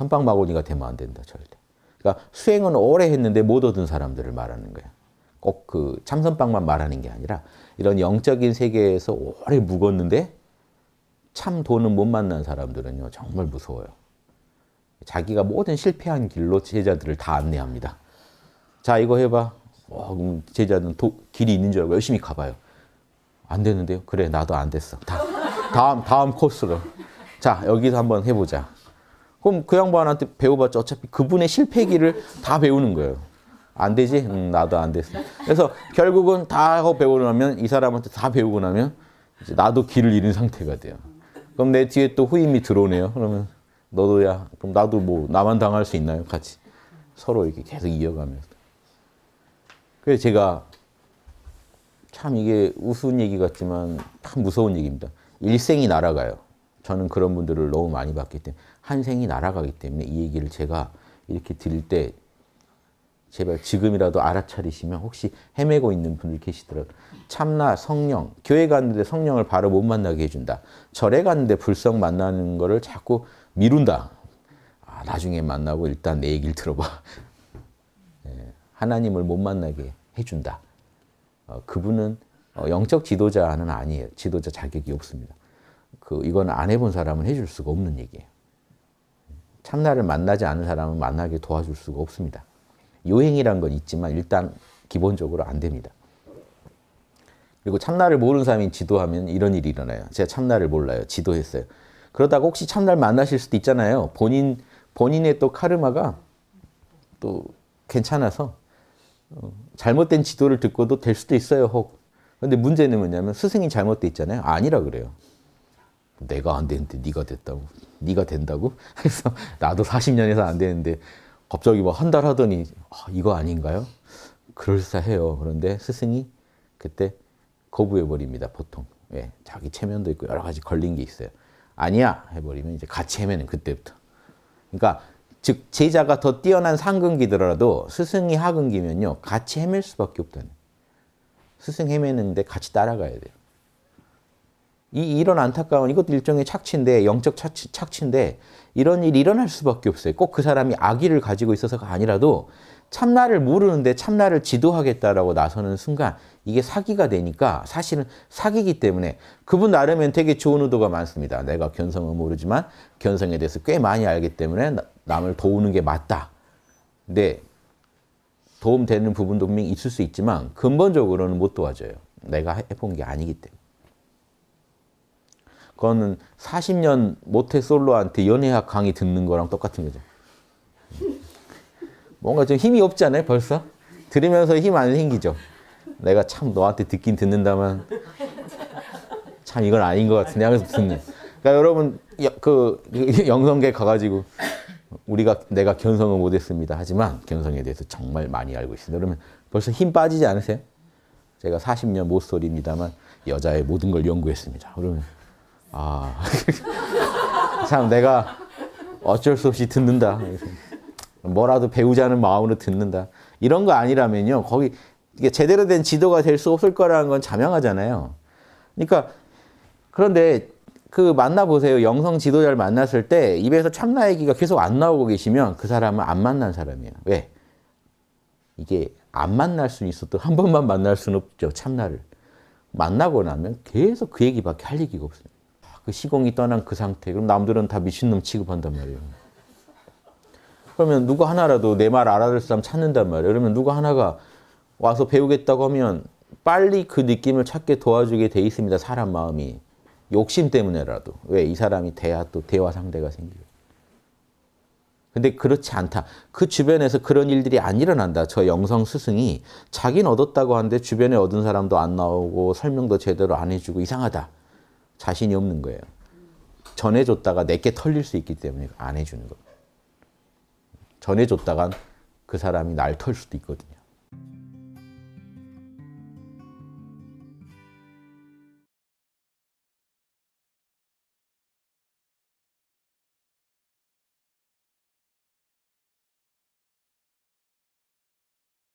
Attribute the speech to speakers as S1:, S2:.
S1: 선빵마구니가 되면 안 된다, 절대. 그러니까 수행은 오래 했는데 못 얻은 사람들을 말하는 거야. 꼭 그 참선빵만 말하는 게 아니라 이런 영적인 세계에서 오래 묵었는데 참 돈은 못 만난 사람들은요, 정말 무서워요. 자기가 모든 실패한 길로 제자들을 다 안내합니다. 자, 이거 해봐. 와, 어, 제자는 도, 길이 있는 줄 알고 열심히 가봐요. 안 되는데요? 그래, 나도 안 됐어. 다, 다음, 다음 코스로. 자, 여기서 한번 해보자. 그럼 그 양반한테 배워봤자 어차피 그분의 실패기를 다 배우는 거예요. 안 되지? 음, 나도 안 됐어. 그래서 결국은 다 배우고 나면 이 사람한테 다 배우고 나면 이제 나도 길을 잃은 상태가 돼요. 그럼 내 뒤에 또 후임이 들어오네요. 그러면 너도야. 그럼 나도 뭐 나만 당할 수 있나요? 같이 서로 이렇게 계속 이어가면서. 그래서 제가 참 이게 우스운 얘기 같지만 참 무서운 얘기입니다. 일생이 날아가요. 저는 그런 분들을 너무 많이 봤기 때문에 한 생이 날아가기 때문에 이 얘기를 제가 이렇게 드릴 때 제발 지금이라도 알아차리시면 혹시 헤매고 있는 분들 계시더라도 참나 성령, 교회 갔는데 성령을 바로 못 만나게 해준다. 절에 갔는데 불성 만나는 거를 자꾸 미룬다. 아, 나중에 만나고 일단 내 얘기를 들어봐. 네, 하나님을 못 만나게 해준다. 어, 그분은 어, 영적 지도자는 아니에요. 지도자 자격이 없습니다. 그 이건 안 해본 사람은 해줄 수가 없는 얘기예요. 참나를 만나지 않은 사람은 만나게 도와줄 수가 없습니다. 요행이란 건 있지만 일단 기본적으로 안 됩니다. 그리고 참나를 모르는 사람이 지도하면 이런 일이 일어나요. 제가 참나를 몰라요. 지도했어요. 그러다가 혹시 참나 만나실 수도 있잖아요. 본인 본인의 또 카르마가 또 괜찮아서 어, 잘못된 지도를 듣고도 될 수도 있어요. 혹. 근데 문제는 뭐냐면 스승이 잘못돼 있잖아요. 아, 아니라 그래요. 내가 안 되는데 네가 됐다고 네가 된다고 그래서 나도 40년에서 안 되는데 갑자기 막한달 하더니 아, 이거 아닌가요? 그럴싸해요. 그런데 스승이 그때 거부해 버립니다. 보통 예, 자기 체면도 있고 여러 가지 걸린 게 있어요. 아니야 해버리면 이제 같이 헤매는 그때부터. 그러니까 즉 제자가 더 뛰어난 상근기더라도 스승이 하근기면요 같이 헤맬 수밖에 없다는. 스승 헤매는데 같이 따라가야 돼요. 이 이런 안타까운 이것도 일종의 착취인데 영적 착취, 착취인데 이런 일이 일어날 수밖에 없어요. 꼭 그 사람이 악의를 가지고 있어서가 아니라도 참나를 모르는데 참나를 지도하겠다라고 나서는 순간 이게 사기가 되니까 사실은 사기기 때문에 그분 나름엔 되게 좋은 의도가 많습니다. 내가 견성은 모르지만 견성에 대해서 꽤 많이 알기 때문에 남을 도우는 게 맞다. 근데 도움되는 부분도 분명히 있을 수 있지만 근본적으로는 못 도와줘요. 내가 해본 게 아니기 때문에. 그거는 40년 모태솔로한테 연애학 강의 듣는 거랑 똑같은 거죠. 음. 뭔가 좀 힘이 없지 아요 벌써? 들으면서 힘 안 생기죠. 내가 참 너한테 듣긴 듣는다만 참 이건 아닌 것 같은데 하면서 듣는. 그러니까 여러분 그, 그 영성계 가가지고 우리가 내가 견성을 못했습니다. 하지만 견성에 대해서 정말 많이 알고 있습니다. 그러면 벌써 힘 빠지지 않으세요? 제가 40년 모쏠입니다만 여자의 모든 걸 연구했습니다. 그러면 아, 참 내가 어쩔 수 없이 듣는다. 뭐라도 배우자는 마음으로 듣는다. 이런 거 아니라면요. 거기 이게 제대로 된 지도가 될 수 없을 거라는 건 자명하잖아요. 그러니까 그런데 그 만나보세요. 영성 지도자를 만났을 때 입에서 참나 얘기가 계속 안 나오고 계시면 그 사람은 안 만난 사람이에요. 왜? 이게 안 만날 수는 있어도 한 번만 만날 수는 없죠. 참나를. 만나고 나면 계속 그 얘기밖에 할 얘기가 없어요. 그 시공이 떠난 그 상태. 그럼 남들은 다 미친놈 취급한단 말이에요. 그러면 누구 하나라도 내 말 알아들 사람 찾는단 말이에요. 그러면 누구 하나가 와서 배우겠다고 하면 빨리 그 느낌을 찾게 도와주게 돼 있습니다. 사람 마음이. 욕심 때문에라도. 왜? 이 사람이 대화 또 대화 상대가 생겨요. 근데 그렇지 않다. 그 주변에서 그런 일들이 안 일어난다. 저 영성 스승이 자기는 얻었다고 하는데 주변에 얻은 사람도 안 나오고 설명도 제대로 안 해주고 이상하다. 자신이 없는 거예요. 전해줬다가 내게 털릴 수 있기 때문에 안 해주는 겁니다. 전해줬다간 그 사람이 날 털 수도 있거든요.